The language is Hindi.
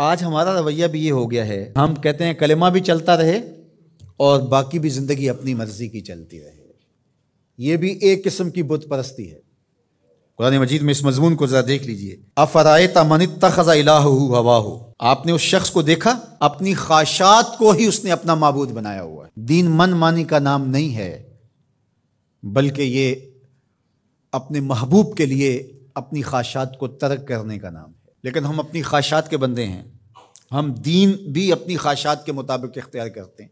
आज हमारा रवैया भी ये हो गया है हम कहते हैं कलेमा भी चलता रहे और बाकी भी ज़िंदगी अपनी मर्ज़ी की चलती रहे ये भी एक किस्म की बुत परस्ती है कुरान मजीद में इस मजमून को ज़रा देख लीजिए अफराए तमन तखजा हवा हो आपने उस शख्स को देखा अपनी ख्वाशात को ही उसने अपना मबूद बनाया हुआ है दीन मन मानी का नाम नहीं है बल्कि ये अपने महबूब के लिए अपनी ख्वाशात को तर्क करने का नाम है लेकिन हम अपनी ख्वाशात के बंदे हैं हम दीन भी अपनी ख्वाहिशात के मुताबिक इख्तियार करते हैं